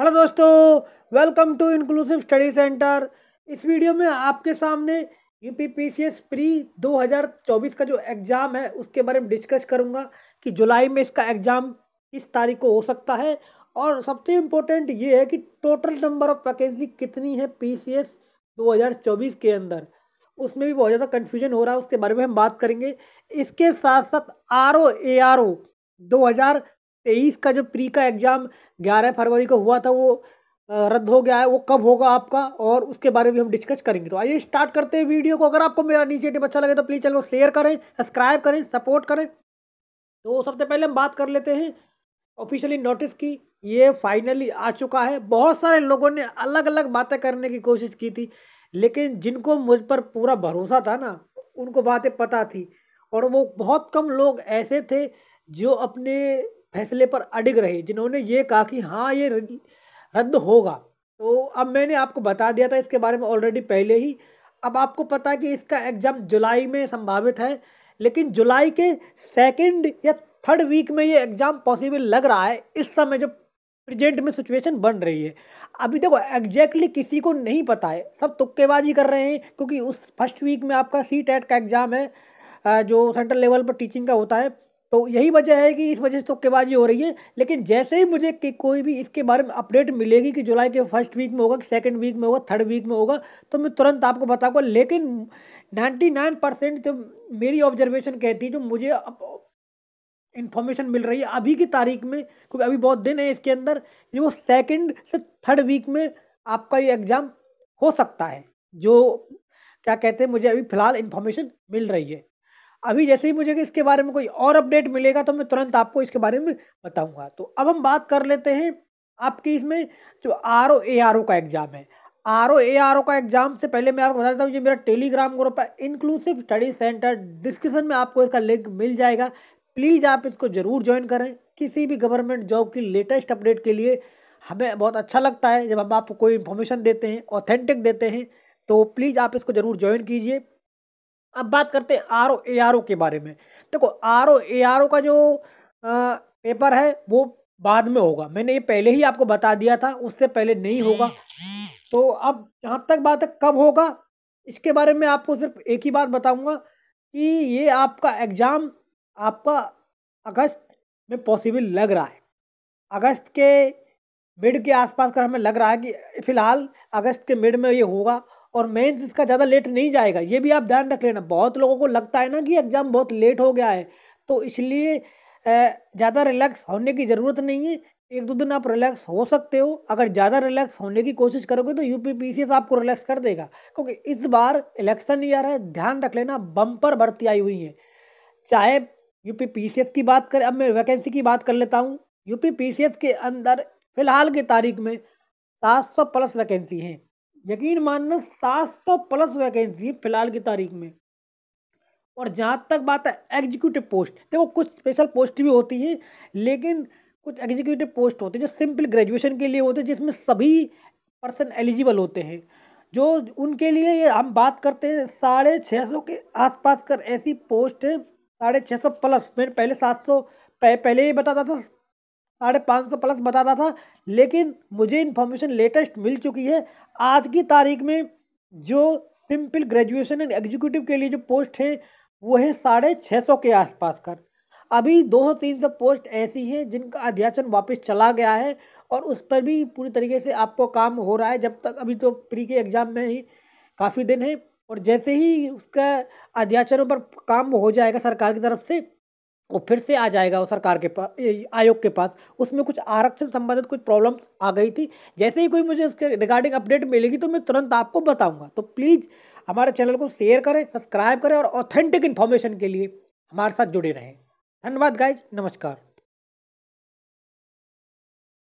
hello दोस्तों welcome to inclusive study centre इस video में आपके सामने U P P C S pre दो हज़ार चौबीस का जो एग्ज़ाम है उसके बारे में डिस्कस करूंगा कि जुलाई में इसका एग्ज़ाम किस तारीख को हो सकता है और सबसे इम्पोर्टेंट ये है कि टोटल नंबर ऑफ़ वैकेंसी कितनी है पी सी एस दो हज़ार चौबीस के अंदर उसमें भी बहुत ज़्यादा कन्फ्यूजन हो रहा है उसके बारे में हम बात करेंगे इसके साथ साथ R O A R O दो हज़ार तेईस का जो प्री का एग्ज़ाम ग्यारह फरवरी को हुआ था वो रद्द हो गया है वो कब होगा आपका और उसके बारे में हम डिस्कस करेंगे तो आइए स्टार्ट करते हैं वीडियो को अगर आपको मेरा इनिशिएटिव अच्छा लगे तो प्लीज़ चलो शेयर करें सब्सक्राइब करें सपोर्ट करें तो सबसे पहले हम बात कर लेते हैं ऑफिशियली नोटिस की ये फाइनली आ चुका है बहुत सारे लोगों ने अलग अलग बातें करने की कोशिश की थी लेकिन जिनको मुझ पर पूरा भरोसा था ना उनको बातें पता थी और वो बहुत कम लोग ऐसे थे जो अपने फैसले पर अडिग रहे जिन्होंने ये कहा कि हाँ ये रद्द होगा तो अब मैंने आपको बता दिया था इसके बारे में ऑलरेडी पहले ही अब आपको पता है कि इसका एग्ज़ाम जुलाई में संभावित है लेकिन जुलाई के सेकंड या थर्ड वीक में ये एग्ज़ाम पॉसिबल लग रहा है इस समय जो प्रेजेंट में सिचुएशन बन रही है अभी देखो एग्जैक्टली किसी को नहीं पता है सब तुक्केबाजी कर रहे हैं क्योंकि उस फर्स्ट वीक में आपका सी का एग्ज़ाम है जो सेंट्रल लेवल पर टीचिंग का होता है तो यही वजह है कि इस वजह से तुक्केबाजी हो रही है लेकिन जैसे ही मुझे कि कोई भी इसके बारे में अपडेट मिलेगी कि जुलाई के फर्स्ट वीक में होगा कि सेकेंड वीक में होगा थर्ड वीक में होगा तो मैं तुरंत आपको बताऊँगा लेकिन नाइन्टी नाइन परसेंट जो मेरी ऑब्जर्वेशन कहती है जो मुझे इन्फॉर्मेशन मिल रही है अभी की तारीख में क्योंकि अभी बहुत दिन है इसके अंदर ये वो सेकेंड से थर्ड वीक में आपका ये एग्ज़ाम हो सकता है जो क्या कहते हैं मुझे अभी फ़िलहाल इन्फॉर्मेशन मिल रही है अभी जैसे ही मुझे इसके बारे में कोई और अपडेट मिलेगा तो मैं तुरंत आपको इसके बारे में बताऊंगा तो अब हम बात कर लेते हैं आपकी इसमें जो R O A R O का एग्ज़ाम है R O A R O का एग्ज़ाम से पहले मैं आपको बता देता हूँ ये मेरा टेलीग्राम ग्रुप है इंक्लूसिव स्टडी सेंटर डिस्क्रिप्शन में आपको इसका लिंक मिल जाएगा प्लीज़ आप इसको ज़रूर ज्वाइन करें किसी भी गवर्नमेंट जॉब की लेटेस्ट अपडेट के लिए हमें बहुत अच्छा लगता है जब हम आपको कोई इन्फॉर्मेशन देते हैं ऑथेंटिक देते हैं तो प्लीज़ आप इसको ज़रूर ज्वाइन कीजिए अब बात करते हैं R O A R O के बारे में देखो R O A R O का जो आ, पेपर है वो बाद में होगा मैंने ये पहले ही आपको बता दिया था उससे पहले नहीं होगा तो अब जहाँ तक बात है कब होगा इसके बारे में आपको सिर्फ एक ही बात बताऊंगा कि ये आपका एग्ज़ाम आपका अगस्त में पॉसिबल लग रहा है अगस्त के मिड के आसपास का हमें लग रहा है कि फ़िलहाल अगस्त के मिड में ये होगा और मेंस इसका ज़्यादा लेट नहीं जाएगा ये भी आप ध्यान रख लेना बहुत लोगों को लगता है ना कि एग्ज़ाम बहुत लेट हो गया है तो इसलिए ज़्यादा रिलैक्स होने की ज़रूरत नहीं है एक दो दिन आप रिलैक्स हो सकते हो अगर ज़्यादा रिलैक्स होने की कोशिश करोगे तो यू पी आपको रिलैक्स कर देगा क्योंकि इस बार इलेक्शन ईयर है ध्यान रख लेना बम्पर भर्ती आई हुई है चाहे यू पी की बात करें अब मैं वैकेंसी की बात कर लेता हूँ यू पी के अंदर फिलहाल की तारीख में सात सौ प्लस वैकेंसी हैं यकीन मानना सात सौ प्लस वैकेंसी है फिलहाल की तारीख में और जहाँ तक बात है एग्जीक्यूटिव पोस्ट देखो कुछ स्पेशल पोस्ट भी होती है लेकिन कुछ एग्जीक्यूटिव पोस्ट होते हैं जो सिंपल ग्रेजुएशन के लिए होते हैं जिसमें सभी पर्सन एलिजिबल होते हैं जो उनके लिए हम बात करते हैं साढ़े छः सौ के आसपास कर ऐसी पोस्ट है साढ़े छः सौ प्लस मैंने पहले सात सौ पहले ये बताता था साढ़े पाँच सौ प्लस बता रहा था लेकिन मुझे इन्फॉर्मेशन लेटेस्ट मिल चुकी है आज की तारीख में जो सिंपल ग्रेजुएशन एंड एग्जीक्यूटिव के लिए जो पोस्ट है वो है साढ़े छः सौ के आसपास का अभी दो सौ तीन सौ पोस्ट ऐसी हैं जिनका अध्याचन वापस चला गया है और उस पर भी पूरी तरीके से आपको काम हो रहा है जब तक अभी तो प्री के एग्ज़ाम में ही काफ़ी दिन है और जैसे ही उसका अध्याचनों पर काम हो जाएगा सरकार की तरफ से वो फिर से आ जाएगा वो सरकार के पास आयोग के पास उसमें कुछ आरक्षण संबंधित कुछ प्रॉब्लम्स आ गई थी जैसे ही कोई मुझे उसके रिगार्डिंग अपडेट मिलेगी तो मैं तुरंत आपको बताऊंगा तो प्लीज़ हमारे चैनल को शेयर करें सब्सक्राइब करें और ऑथेंटिक इन्फॉर्मेशन के लिए हमारे साथ जुड़े रहें धन्यवाद गाइज नमस्कार